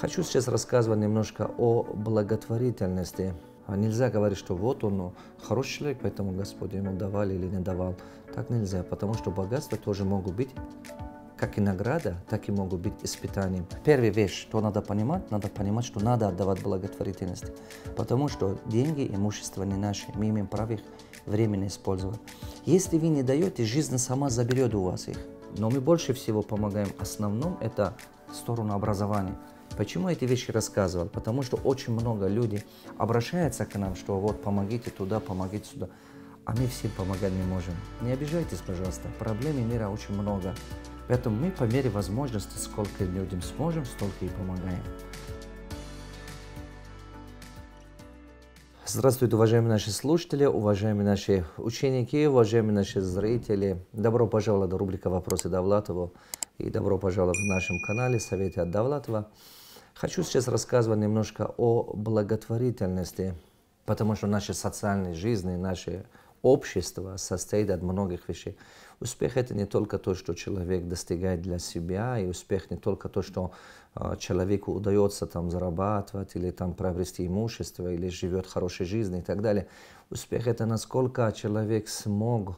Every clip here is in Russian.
Хочу сейчас рассказывать немножко о благотворительности. А нельзя говорить, что вот он ну, хороший человек, поэтому Господь ему давал или не давал. Так нельзя, потому что богатства тоже могут быть как и награда, так и могут быть испытанием. Первая вещь, что надо понимать, надо понимать, что надо отдавать благотворительность, потому что деньги, имущество не наши, мы имеем право их временно использовать. Если вы не даете, жизнь сама заберет у вас их. Но мы больше всего помогаем. Основном это сторону образования. Почему эти вещи рассказывал? Потому что очень много людей обращается к нам, что вот помогите туда, помогите сюда. А мы всем помогать не можем. Не обижайтесь, пожалуйста. Проблем мира очень много. Поэтому мы по мере возможности, сколько людям сможем, столько и помогаем. Здравствуйте, уважаемые наши слушатели, уважаемые наши ученики, уважаемые наши зрители. Добро пожаловать в рубрику «Вопросы Давлатову» и добро пожаловать в нашем канале "Советы от Давлатова». Хочу сейчас рассказывать немножко о благотворительности, потому что наши социальные жизни, наше общество состоит от многих вещей. Успех это не только то, что человек достигает для себя, и успех не только то, что э, человеку удается там зарабатывать или там приобрести имущество или живет хорошей жизнью и так далее. Успех это насколько человек смог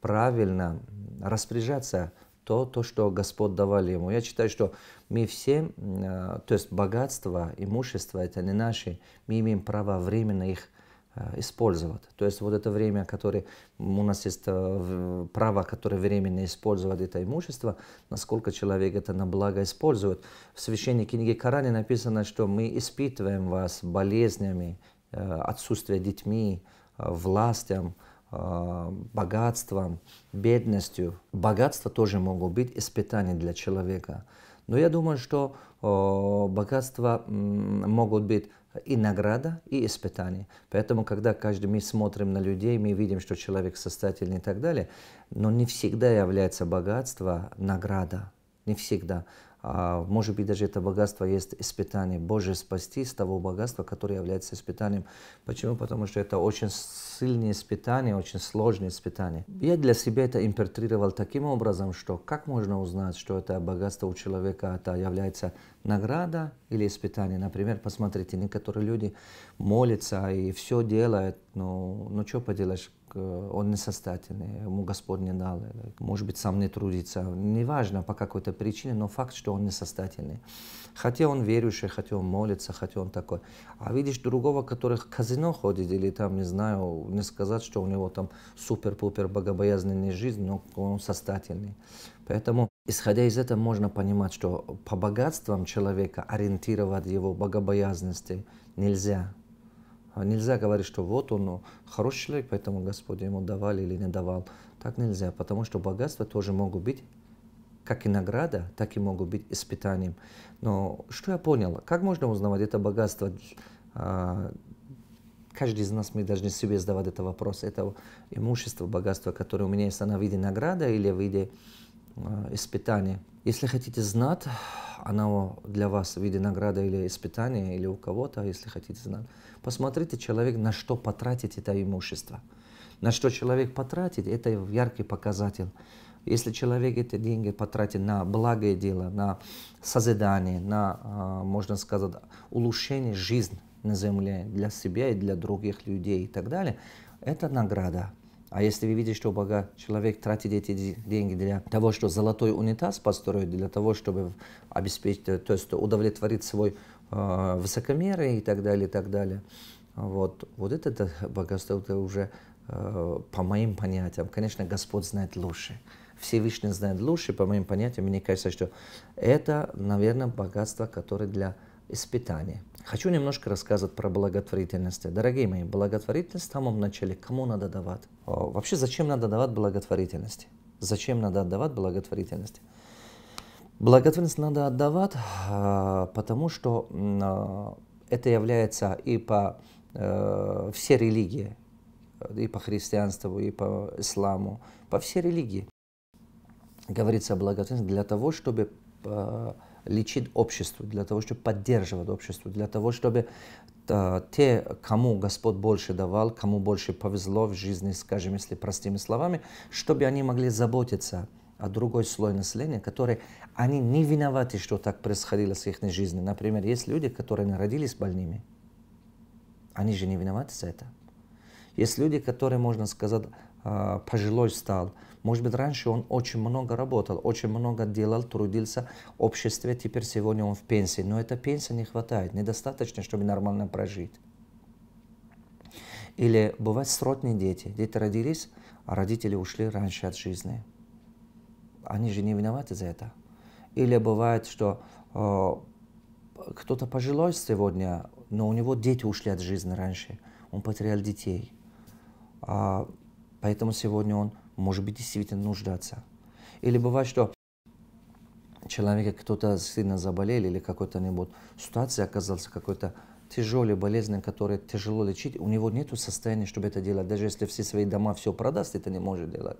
правильно распоряжаться то, то, что Господь давал ему. Я считаю, что мы все, э, то есть богатство, имущество, это не наши, мы имеем право временно их э, использовать. То есть вот это время, которое у нас есть э, право, которое временно использовать это имущество, насколько человек это на благо использует. В священной книге Коране написано, что мы испытываем вас болезнями, отсутствием детьми, властям, богатством, бедностью. Богатство тоже могут быть испытанием для человека. Но я думаю, что э, богатства могут быть и награда, и испытание. Поэтому, когда каждый мы смотрим на людей, мы видим, что человек состоятельный и так далее, но не всегда является богатство награда. Не всегда. А, может быть, даже это богатство есть испытание. Боже, спасти с того богатства, которое является испытанием. Почему? Потому что это очень сильное испытание очень сложное испытание Я для себя это импертрировал таким образом, что как можно узнать, что это богатство у человека, это является награда или испытание. Например, посмотрите, некоторые люди молятся и все делают, но, ну, но ну, что поделаешь, он несостоятельный, ему Господь не дал, может быть, сам не трудится, неважно по какой-то причине, но факт, что он несостоятельный. Хотя он верующий, хотя он молится, хотя он такой. А видишь другого, который в казино ходит или там, не знаю, не сказать, что у него там супер-пупер богобоязненная жизнь, но он состоятельный. Поэтому, исходя из этого, можно понимать, что по богатствам человека ориентировать его богобоязненности нельзя. А нельзя говорить, что вот он ну, хороший человек, поэтому Господь ему давал или не давал. Так нельзя, потому что богатства тоже могут быть как и награда, так и могут быть испытанием. Но что я понял? Как можно узнавать это богатство? А, каждый из нас, мы должны себе задавать этот вопрос. Это имущество, богатство, которое у меня есть, оно в виде награды или в виде Э, испытание. Если хотите знать, она для вас в виде награды или испытания, или у кого-то, если хотите знать, посмотрите человек, на что потратит это имущество. На что человек потратит, это яркий показатель. Если человек эти деньги потратит на благое дело, на созидание, на, э, можно сказать, улучшение жизни на земле для себя и для других людей и так далее, это награда. А если вы видите, что бога, человек тратит эти деньги для того, чтобы золотой унитаз построить, для того, чтобы обеспечить, э, то есть удовлетворить свой э, высокомерие и так далее, и так далее. Вот, вот это, это богатство это уже э, по моим понятиям. Конечно, Господь знает лучше. Всевышний знает лучше, по моим понятиям, мне кажется, что это, наверное, богатство, которое для испытания. Хочу немножко рассказать про благотворительность. Дорогие мои, благотворительность в самом начале. Кому надо давать? Вообще, зачем надо давать благотворительность? Зачем надо отдавать благотворительность? Благотворительность надо отдавать, а, потому что а, это является и по э, все религии, и по христианству, и по исламу, по всей религии говорится о благотворительности для того, чтобы а, лечит общество, для того, чтобы поддерживать общество, для того, чтобы э, те, кому Господь больше давал, кому больше повезло в жизни, скажем, если простыми словами, чтобы они могли заботиться о другой слой населения, которые они не виноваты, что так происходило с их жизнью. Например, есть люди, которые родились больными. Они же не виноваты за это. Есть люди, которые, можно сказать, э, пожилой стал, может быть, раньше он очень много работал, очень много делал, трудился в обществе, теперь сегодня он в пенсии. Но эта пенсия не хватает, недостаточно, чтобы нормально прожить. Или бывают сротные дети. Дети родились, а родители ушли раньше от жизни. Они же не виноваты за это. Или бывает, что э, кто-то пожилой сегодня, но у него дети ушли от жизни раньше. Он потерял детей. А, поэтому сегодня он может быть, действительно нуждаться. Или бывает, что человека кто-то сильно заболел или какой-то нибудь ситуация оказалась какой-то тяжелой болезнью, которая тяжело лечить, у него нет состояния, чтобы это делать. Даже если все свои дома все продаст, это не может делать.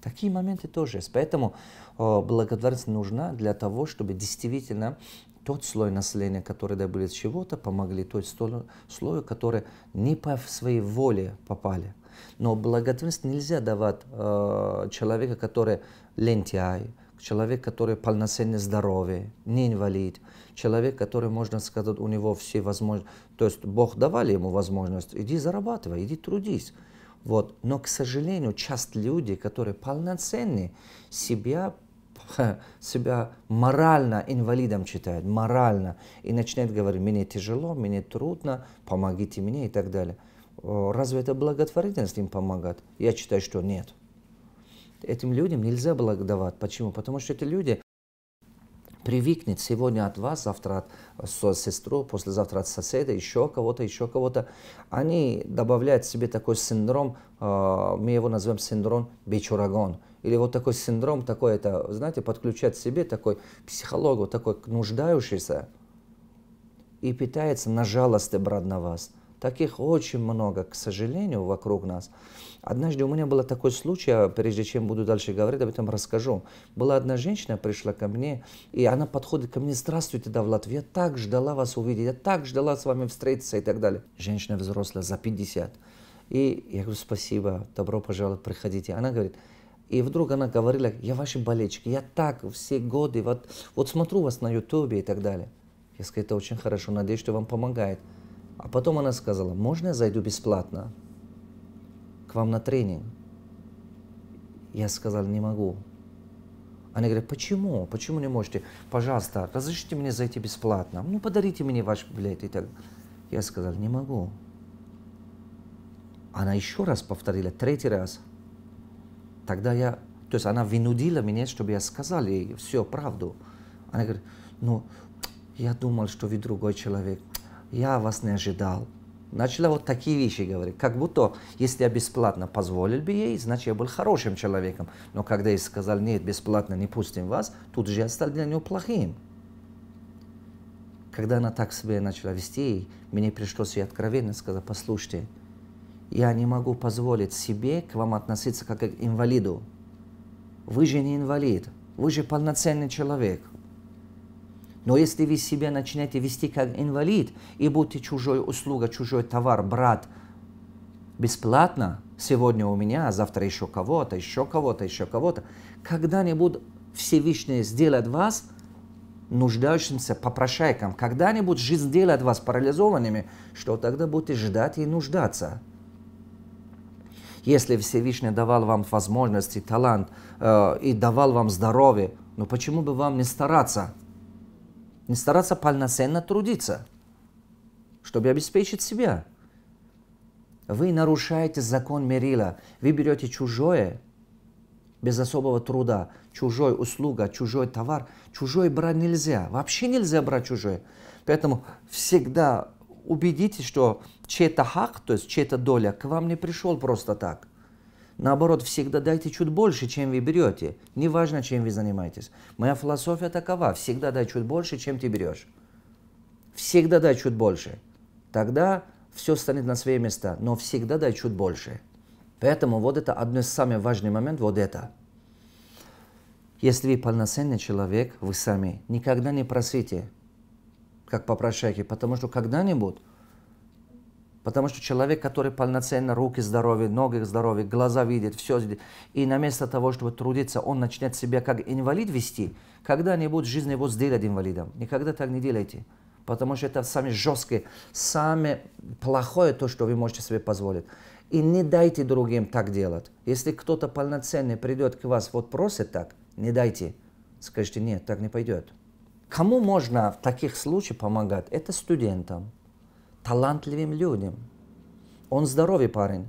Такие моменты тоже есть. Поэтому э, благодарность нужна для того, чтобы действительно тот слой населения, который добыли чего-то, помогли той слою, который не по своей воле попали. Но благодарность нельзя давать э, человеку, который лентяй, человек, который полноценно здоровый, не инвалид, человек, который, можно сказать, у него все возможности. То есть Бог давали ему возможность, иди зарабатывай, иди трудись. Вот. Но, к сожалению, часть людей, которые полноценны, себя, себя морально инвалидом считают, морально, и начинает говорить, мне тяжело, мне трудно, помогите мне и так далее. Э, разве это благотворительность им помогает? Я считаю, что нет. Этим людям нельзя благодавать. Почему? Потому что эти люди привыкнет сегодня от вас, завтра от сестру, послезавтра от соседа, еще кого-то, еще кого-то. Они добавляют себе такой синдром, э, мы его называем синдром бичурагон. Или вот такой синдром, такой это, знаете, подключать себе такой психологу, такой нуждающийся, и питается на жалости брат на вас – Таких очень много, к сожалению, вокруг нас. Однажды у меня был такой случай, прежде чем буду дальше говорить, об этом расскажу. Была одна женщина, пришла ко мне, и она подходит ко мне, здравствуйте, Давлат, я так ждала вас увидеть, я так ждала с вами встретиться и так далее. Женщина взрослая, за 50. И я говорю, спасибо, добро пожаловать, приходите. Она говорит, и вдруг она говорила, я ваши болельщики, я так все годы, вот, вот смотрю вас на ютубе и так далее. Я сказал, это очень хорошо, надеюсь, что вам помогает. А потом она сказала, можно я зайду бесплатно к вам на тренинг? Я сказал, не могу. Она говорит, почему? Почему не можете? Пожалуйста, разрешите мне зайти бесплатно. Ну, подарите мне ваш билет и так. Я сказал, не могу. Она еще раз повторила, третий раз. Тогда я... То есть она вынудила меня, чтобы я сказал ей всю правду. Она говорит, ну, я думал, что вы другой человек я вас не ожидал. Начала вот такие вещи говорить, как будто, если я бесплатно позволил бы ей, значит, я был хорошим человеком. Но когда ей сказали нет, бесплатно не пустим вас, тут же я стал для нее плохим. Когда она так себя начала вести, мне пришлось ей откровенно сказать, послушайте, я не могу позволить себе к вам относиться как к инвалиду. Вы же не инвалид, вы же полноценный человек. Но если вы себя начинаете вести как инвалид и будете чужой услуга, чужой товар, брат, бесплатно, сегодня у меня, а завтра еще кого-то, еще кого-то, еще кого-то, когда-нибудь Всевышний сделает вас нуждающимся попрошайкам, когда-нибудь жизнь сделает вас парализованными, что тогда будете ждать и нуждаться. Если Всевышний давал вам возможности, талант э, и давал вам здоровье, ну почему бы вам не стараться – не стараться полноценно трудиться, чтобы обеспечить себя. Вы нарушаете закон Мерила. Вы берете чужое без особого труда, чужой услуга, чужой товар. Чужой брать нельзя. Вообще нельзя брать чужое. Поэтому всегда убедитесь, что чей-то хак, то есть чей-то доля, к вам не пришел просто так. Наоборот, всегда дайте чуть больше, чем вы берете. Неважно, чем вы занимаетесь. Моя философия такова. Всегда дай чуть больше, чем ты берешь. Всегда дай чуть больше. Тогда все станет на свои места. Но всегда дай чуть больше. Поэтому вот это одно из самых важных моментов, вот это. Если вы полноценный человек, вы сами никогда не просите, как попрошайки, потому что когда-нибудь Потому что человек, который полноценно руки здоровы, ноги здоровы, глаза видит, все видит, и на место того, чтобы трудиться, он начнет себя как инвалид вести, когда-нибудь жизнь его сделает инвалидом. Никогда так не делайте. Потому что это самое жесткое, самое плохое то, что вы можете себе позволить. И не дайте другим так делать. Если кто-то полноценный придет к вас, вот просит так, не дайте. Скажите, нет, так не пойдет. Кому можно в таких случаях помогать? Это студентам талантливым людям. Он здоровый парень,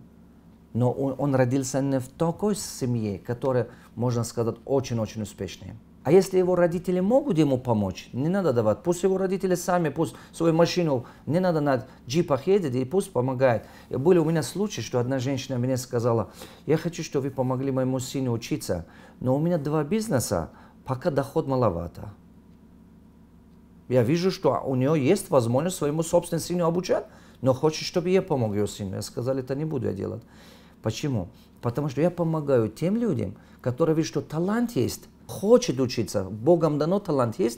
но он, он родился не в такой семье, которая, можно сказать, очень-очень успешная. А если его родители могут ему помочь, не надо давать. Пусть его родители сами, пусть свою машину, не надо на джипах едет, и пусть помогает. И были у меня случаи, что одна женщина мне сказала, я хочу, чтобы вы помогли моему сыну учиться, но у меня два бизнеса, пока доход маловато. Я вижу, что у нее есть возможность своему собственному сыну обучать, но хочет, чтобы я помог ее сыну. Я сказал, это не буду я делать. Почему? Потому что я помогаю тем людям, которые видят, что талант есть, хочет учиться, Богом дано талант есть,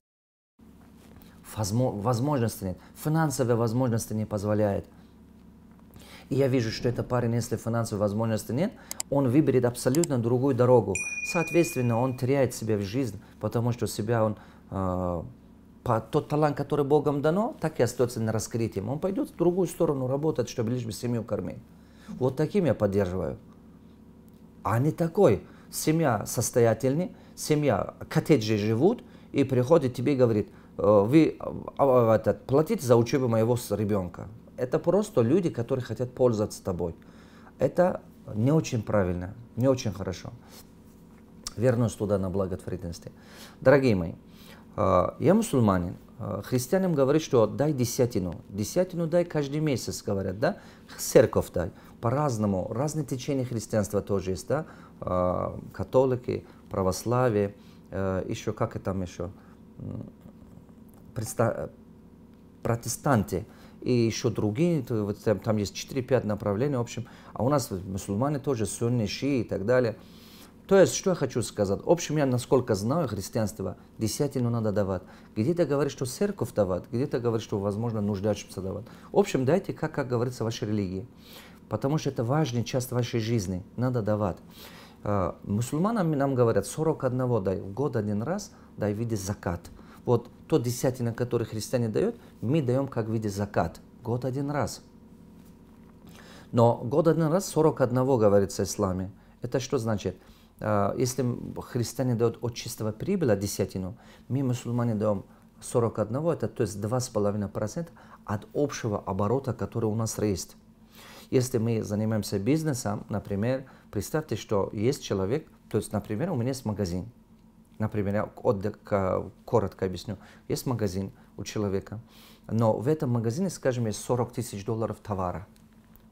возможности нет, финансовые возможности не позволяет. И я вижу, что этот парень, если финансовой возможности нет, он выберет абсолютно другую дорогу. Соответственно, он теряет себя в жизни, потому что себя он э, по тот талант, который Богом дано, так и остается на раскрытием. Он пойдет в другую сторону работать, чтобы лишь бы семью кормить. Вот таким я поддерживаю. А не такой. Семья состоятельная, семья коттеджи живут, и приходит тебе и говорит, «Э, вы а, а, а, этот, платите за учебу моего ребенка. Это просто люди, которые хотят пользоваться тобой. Это не очень правильно, не очень хорошо. Вернусь туда на благотворительности. Дорогие мои, Э, я мусульманин. Э, христианам говорят, что дай десятину. Десятину дай каждый месяц, говорят, да? Церковь дай. По-разному. Разные течения христианства тоже есть, да? Э, католики, православие, еще как и там еще? Протестанты и еще другие, вот там, там есть 4-5 направлений, в общем, а у нас мусульмане тоже сунни, шии и так далее – то есть, что я хочу сказать? В общем, я, насколько знаю христианство, десятину надо давать. Где-то говорит, что церковь давать, где-то говорит, что, возможно, нуждающимся давать. В общем, дайте, как, как говорится, вашей религии. Потому что это важная часть вашей жизни. Надо давать. А, мусульманам нам говорят, 41 дай, в год один раз дай в виде закат. Вот то десятина, который христиане дают, мы даем как в виде закат. Год один раз. Но год один раз 41 говорится в исламе. Это что значит? А, если христиане дают от чистого прибыла десятину, мы, мусульмане, даем 41, это то есть 2,5% от общего оборота, который у нас есть. Если мы занимаемся бизнесом, например, представьте, что есть человек, то есть, например, у меня есть магазин. Например, я отдых, коротко объясню. Есть магазин у человека, но в этом магазине, скажем, есть 40 тысяч долларов товара,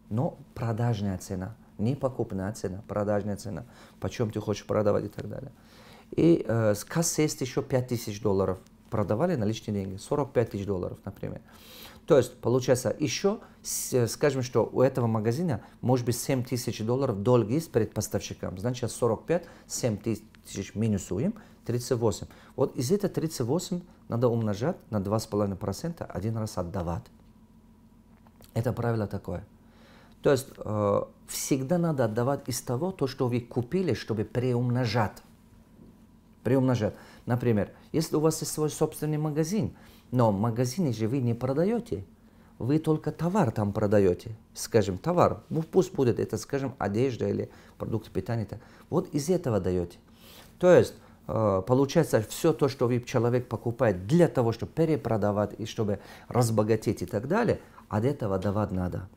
но продажная цена – не покупная цена, продажная цена, почем ты хочешь продавать и так далее. И э, с кассы есть еще 5 тысяч долларов. Продавали наличные деньги, 45 тысяч долларов, например. То есть, получается, еще, э, скажем, что у этого магазина может быть 7 тысяч долларов долг есть перед поставщиком. Значит, 45, 7 тысяч минусуем, 38. Вот из этого 38 надо умножать на 2,5% один раз отдавать. Это правило такое. То есть э, всегда надо отдавать из того, то, что вы купили, чтобы приумножать. Приумножать. Например, если у вас есть свой собственный магазин, но в магазине же вы не продаете, вы только товар там продаете, скажем, товар, ну пусть будет это, скажем, одежда или продукты питания, вот из этого даете. То есть э, получается все то, что вы человек покупает для того, чтобы перепродавать и чтобы разбогатеть и так далее, от этого давать надо.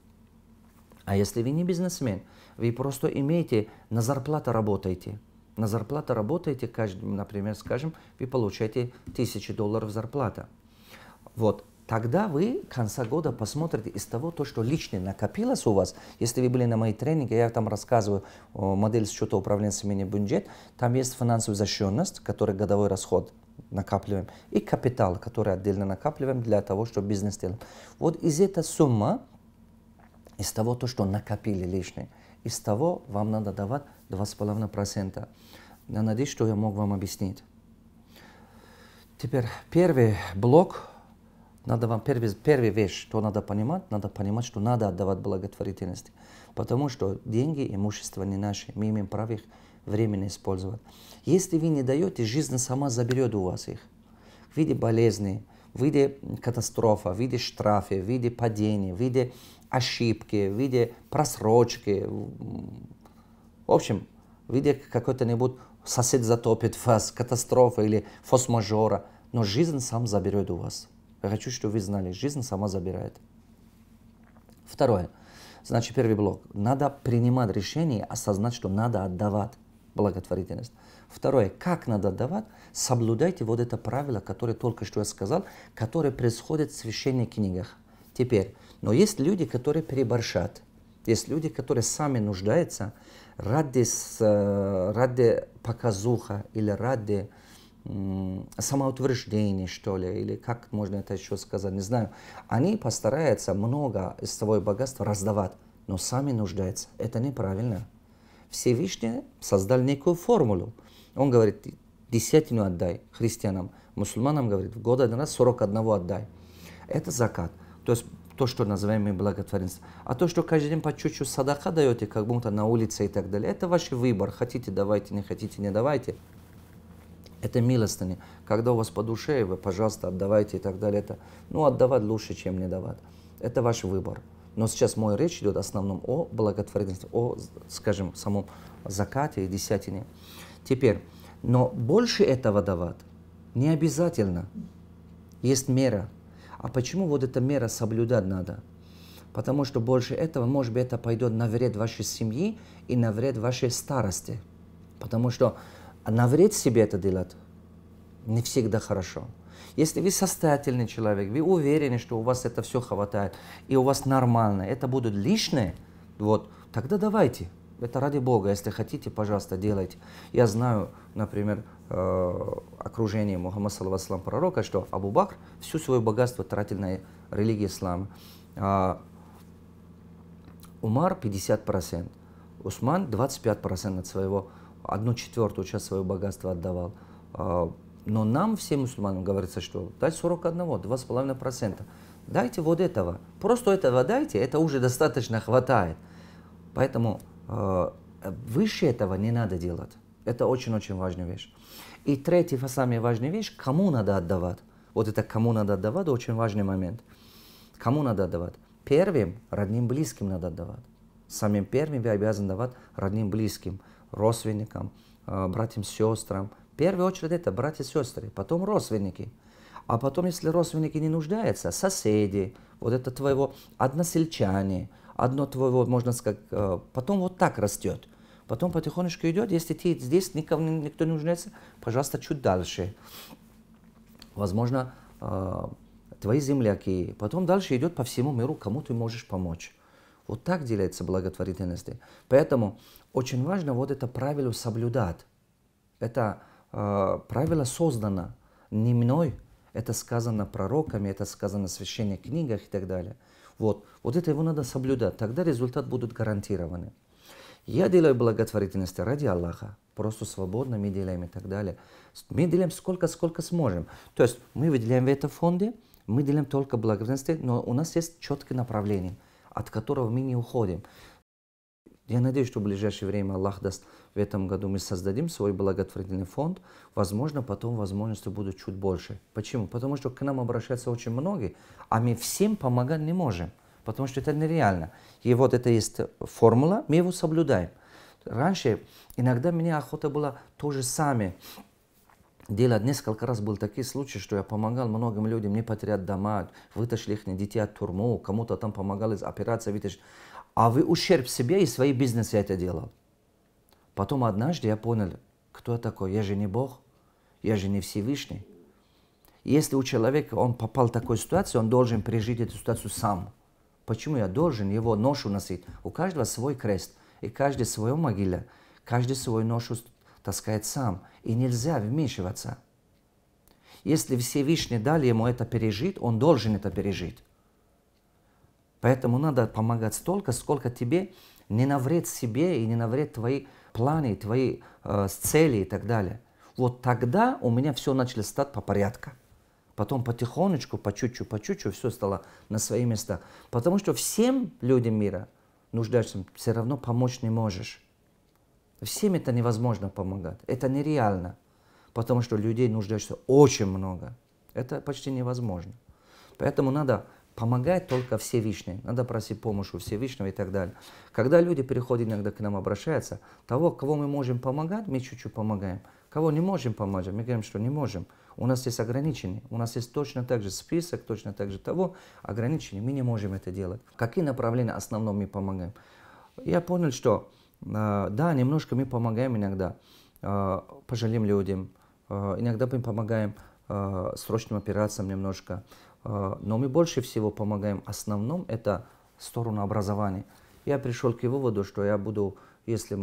А если вы не бизнесмен, вы просто имеете, на зарплату работаете. На зарплату работаете, каждый, например, скажем, вы получаете тысячи долларов зарплата. Вот, тогда вы к конца года посмотрите из того, то, что лично накопилось у вас. Если вы были на моей тренинге, я там рассказываю о счета управления семейным бюджетом. Там есть финансовая защищенность, который годовой расход накапливаем, и капитал, который отдельно накапливаем для того, чтобы бизнес делаем. Вот из этой суммы из того, то, что накопили лишнее. Из того вам надо давать 2,5%. Я надеюсь, что я мог вам объяснить. Теперь первый блок. Надо вам первый, первая вещь, что надо понимать, надо понимать, что надо отдавать благотворительности. Потому что деньги, имущество не наши, мы имеем право их временно использовать. Если вы не даете, жизнь сама заберет у вас их в виде болезни, виде катастрофа, в виде штрафа, в виде падения, виде ошибки, в виде просрочки. В общем, в виде какой-то-нибудь сосед затопит вас, катастрофа или фосмажора. Но жизнь сам заберет у вас. Я хочу, чтобы вы знали, жизнь сама забирает. Второе. Значит, первый блок. Надо принимать решение, осознать, что надо отдавать благотворительность. Второе, как надо давать, соблюдайте вот это правило, которое только что я сказал, которое происходит в священных книгах. Теперь, но есть люди, которые переборщат. Есть люди, которые сами нуждаются ради, э, ради показуха или ради самоутверждение, что ли, или как можно это еще сказать, не знаю. Они постараются много из своего богатства раздавать, но сами нуждаются. Это неправильно. Всевышний создал некую формулу. Он говорит, десятину отдай христианам, мусульманам, говорит, в год один раз 41 отдай. Это закат. То есть то, что называем благотворительность, А то, что каждый день по чуть-чуть садака даете, как будто на улице и так далее, это ваш выбор. Хотите, давайте, не хотите, не давайте. Это милостыни. Когда у вас по душе, вы, пожалуйста, отдавайте и так далее. Это, ну, отдавать лучше, чем не давать. Это ваш выбор. Но сейчас моя речь идет в основном о благотворительности, о, скажем, самом закате и десятине. Теперь, но больше этого давать не обязательно. Есть мера. А почему вот эта мера соблюдать надо? Потому что больше этого, может быть, это пойдет на вред вашей семьи и на вред вашей старости. Потому что на вред себе это делать не всегда хорошо. Если вы состоятельный человек, вы уверены, что у вас это все хватает, и у вас нормально, это будут лишние, вот, тогда давайте. Это ради Бога, если хотите, пожалуйста, делайте. Я знаю, например, э, окружение Мухаммада, саллаху пророка, что Абу Бакр всю свое богатство тратил на религию ислам. А Умар 50%, Усман 25% от своего, одну четвертую часть своего богатства отдавал. А но нам, всем мусульманам, говорится, что дать 41, 2,5%. Дайте вот этого. Просто этого дайте, это уже достаточно хватает. Поэтому э, выше этого не надо делать. Это очень-очень важная вещь. И третья, самая важная вещь, кому надо отдавать. Вот это кому надо отдавать, очень важный момент. Кому надо отдавать? Первым, родным, близким надо отдавать. Самим первым вы обязаны давать родным, близким, родственникам, э, братьям, сестрам, первую очередь это братья и сестры, потом родственники. А потом, если родственники не нуждаются, соседи, вот это твоего односельчане, одно твоего, можно сказать, э, потом вот так растет. Потом потихонечку идет, если ты здесь никому, никто не нуждается, пожалуйста, чуть дальше. Возможно, э, твои земляки. Потом дальше идет по всему миру, кому ты можешь помочь. Вот так делается благотворительность. Поэтому очень важно вот это правило соблюдать. Это а, правило создано не мной, это сказано пророками, это сказано в священных книгах и так далее. Вот, вот это его надо соблюдать, тогда результат будут гарантированы. Я делаю благотворительность ради Аллаха, просто свободно мы делаем и так далее. Мы делим сколько, сколько сможем. То есть мы выделяем в этом фонде, мы делим только благотворительность, но у нас есть четкое направление, от которого мы не уходим. Я надеюсь, что в ближайшее время Аллах даст в этом году мы создадим свой благотворительный фонд. Возможно, потом возможности будут чуть больше. Почему? Потому что к нам обращаются очень многие, а мы всем помогать не можем, потому что это нереально. И вот это есть формула, мы его соблюдаем. Раньше иногда мне охота была то же самое делать. Несколько раз был такие случаи, что я помогал многим людям не потерять дома, вытащили их детей от турму, кому-то там помогал из операции вытащить а вы ущерб себе и свои бизнесы это делал. Потом однажды я понял, кто я такой. Я же не Бог, я же не Всевышний. Если у человека он попал в такую ситуацию, он должен пережить эту ситуацию сам. Почему я должен его ношу носить? У каждого свой крест, и каждый свою могилу, каждый свою ношу таскает сам. И нельзя вмешиваться. Если Всевышний дали ему это пережить, он должен это пережить. Поэтому надо помогать столько, сколько тебе не на себе и не на твои планы, твои э, цели и так далее. Вот тогда у меня все начало стать по порядку. Потом потихонечку, по чуть-чуть, по чуть-чуть все стало на свои места. Потому что всем людям мира, нуждающимся, все равно помочь не можешь. Всем это невозможно помогать. Это нереально. Потому что людей нуждающихся очень много. Это почти невозможно. Поэтому надо Помогает только Всевышний. Надо просить помощи у Всевышнего и так далее. Когда люди приходят иногда к нам обращаются, того, кого мы можем помогать, мы чуть-чуть помогаем. Кого не можем помочь, мы говорим, что не можем. У нас есть ограничения, у нас есть точно так же список, точно так же того ограничений, мы не можем это делать. Какие направления основном мы помогаем? Я понял, что э, да, немножко мы помогаем иногда э, пожилым людям, э, иногда мы помогаем срочным операциям немножко, Э, но мы больше всего помогаем основном это сторону образования. Я пришел к выводу, что я буду, если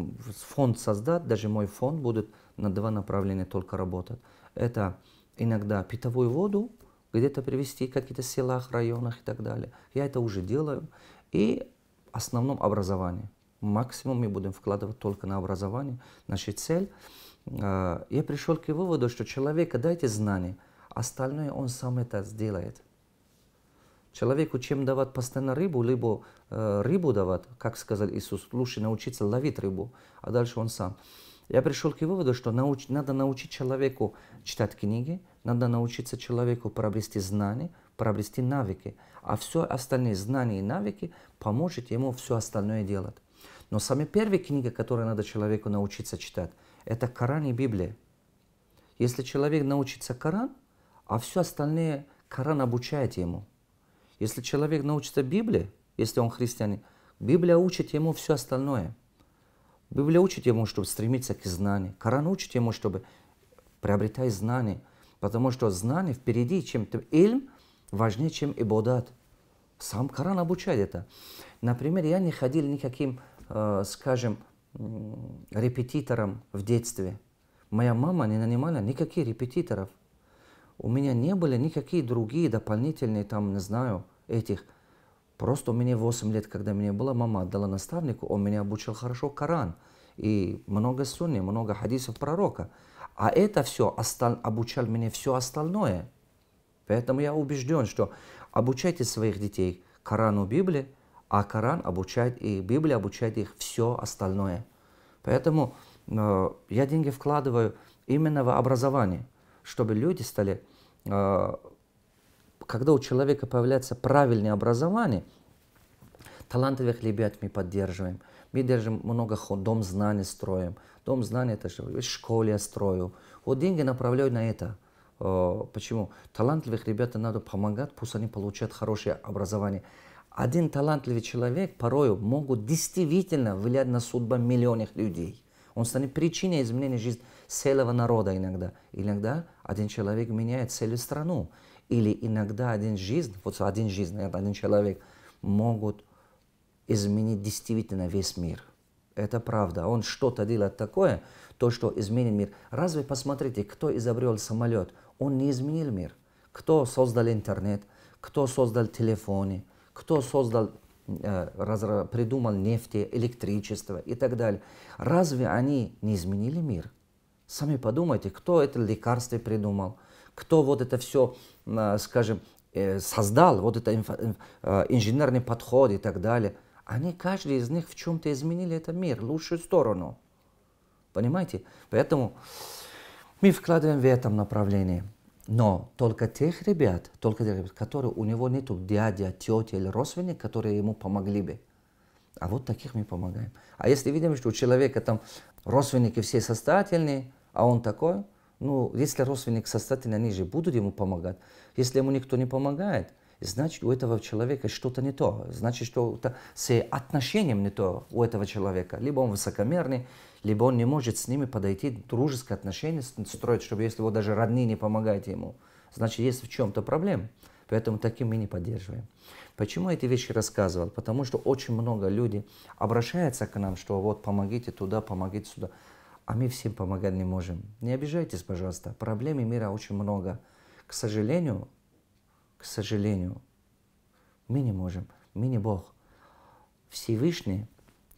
фонд создать, даже мой фонд будет на два направления только работать. Это иногда питовую воду где-то привезти, в каких-то селах, районах и так далее. Я это уже делаю. И в основном образование. Максимум мы будем вкладывать только на образование. Наша цель. Э, я пришел к выводу, что человека дайте знания, остальное он сам это сделает. Человеку чем давать постоянно рыбу, либо э, рыбу давать, как сказал Иисус, лучше научиться ловить рыбу, а дальше он сам. Я пришел к выводу, что науч, надо научить человеку читать книги, надо научиться человеку приобрести знания, приобрести навыки, а все остальные знания и навыки поможет ему все остальное делать. Но самая первая книга, которую надо человеку научиться читать, это Коран и Библия. Если человек научится Коран, а все остальное Коран обучает ему – если человек научится Библии, если он христианин, Библия учит ему все остальное. Библия учит ему, чтобы стремиться к знанию. Коран учит ему, чтобы приобретать знания. Потому что знание впереди, чем ты ильм, важнее, чем ибодат. Сам Коран обучает это. Например, я не ходил никаким, э, скажем, репетитором в детстве. Моя мама не нанимала никаких репетиторов – у меня не были никакие другие дополнительные, там, не знаю, этих. Просто у меня 8 лет, когда мне было, мама отдала наставнику, он меня обучил хорошо Коран. И много сунни, много хадисов пророка. А это все осталь... обучал мне все остальное. Поэтому я убежден, что обучайте своих детей Корану Библии, а Коран обучает и Библия обучает их все остальное. Поэтому э, я деньги вкладываю именно в образование чтобы люди стали, э, когда у человека появляется правильное образование, талантливых ребят мы поддерживаем, мы держим много ход, дом знаний строим, дом знаний это же в школе я строю, вот деньги направляю на это. Э, почему? Талантливых ребят надо помогать, пусть они получают хорошее образование. Один талантливый человек порою могут действительно влиять на судьбу миллионных людей. Он станет причиной изменения жизни целого народа иногда. Иногда один человек меняет целую страну. Или иногда один жизнь, вот один жизнь, один человек могут изменить действительно весь мир. Это правда. Он что-то делает такое, то, что изменит мир. Разве посмотрите, кто изобрел самолет? Он не изменил мир. Кто создал интернет? Кто создал телефоны? Кто создал Э, придумал нефти, электричество и так далее. Разве они не изменили мир? Сами подумайте, кто это лекарство придумал, кто вот это все, э, скажем, э, создал, вот это инженерный подход и так далее. Они, каждый из них в чем-то изменили этот мир, в лучшую сторону. Понимаете? Поэтому мы вкладываем в этом направлении. Но только тех ребят, только тех ребят, которые у него нету дядя, тети или родственник, которые ему помогли бы. А вот таких мы помогаем. А если видим, что у человека там родственники все состоятельные, а он такой, ну, если родственник состоятельный, они же будут ему помогать. Если ему никто не помогает, значит, у этого человека что-то не то. Значит, что-то с отношением не то у этого человека. Либо он высокомерный, либо он не может с ними подойти, дружеское отношение строить, чтобы если его даже родные не помогают ему. Значит, есть в чем-то проблема. Поэтому таким мы не поддерживаем. Почему эти вещи рассказывал? Потому что очень много людей обращаются к нам, что вот помогите туда, помогите сюда. А мы всем помогать не можем. Не обижайтесь, пожалуйста. Проблем мира очень много. К сожалению, к сожалению, мы не можем, мы не Бог. Всевышний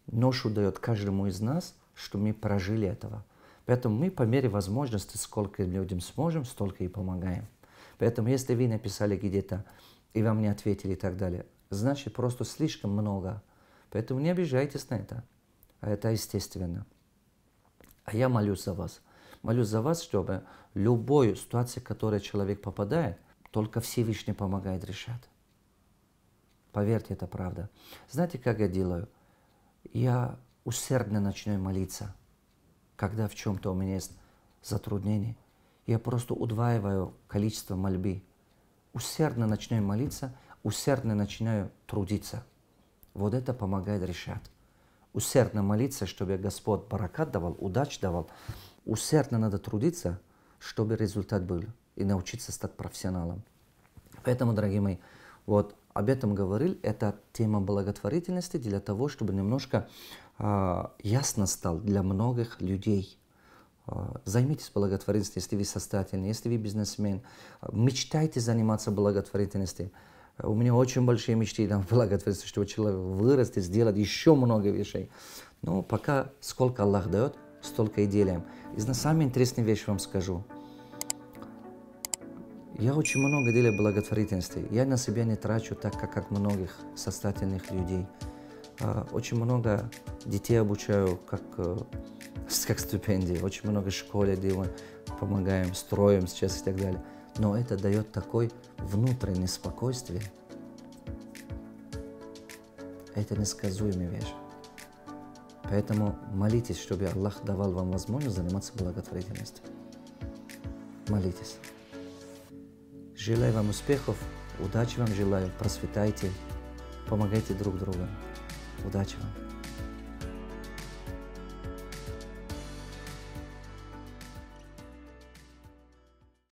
ношу дает каждому из нас, что мы прожили этого. Поэтому мы по мере возможности, сколько людям сможем, столько и помогаем. Поэтому если вы написали где-то и вам не ответили и так далее, значит просто слишком много. Поэтому не обижайтесь на это. А это естественно. А я молюсь за вас. Молюсь за вас, чтобы любой ситуации, в которую человек попадает, только Всевышний помогает решать. Поверьте, это правда. Знаете, как я делаю? Я усердно начинаю молиться, когда в чем-то у меня есть затруднение. Я просто удваиваю количество мольбы. Усердно начинаю молиться, усердно начинаю трудиться. Вот это помогает решать. Усердно молиться, чтобы Господь баракат давал, удач давал. Усердно надо трудиться, чтобы результат был и научиться стать профессионалом. Поэтому, дорогие мои, вот об этом говорил, это тема благотворительности для того, чтобы немножко э, ясно стал для многих людей. Э, займитесь благотворительностью, если вы состоятельный, если вы бизнесмен. А, мечтайте заниматься благотворительностью. У меня очень большие мечты там, благотворительности, чтобы человек вырос и сделать еще много вещей. Но пока сколько Аллах дает, столько и делаем. И на самую интересную вещь вам скажу – я очень много делаю благотворительности. Я на себя не трачу так, как, как многих состоятельных людей. А, очень много детей обучаю как, э, как стипендии. Очень много в школе делаем, помогаем, строим сейчас и так далее. Но это дает такое внутреннее спокойствие. Это несказуемая вещь. Поэтому молитесь, чтобы Аллах давал вам возможность заниматься благотворительностью. Молитесь. Желаю вам успехов, удачи вам желаю, просветайте, помогайте друг другу. Удачи вам!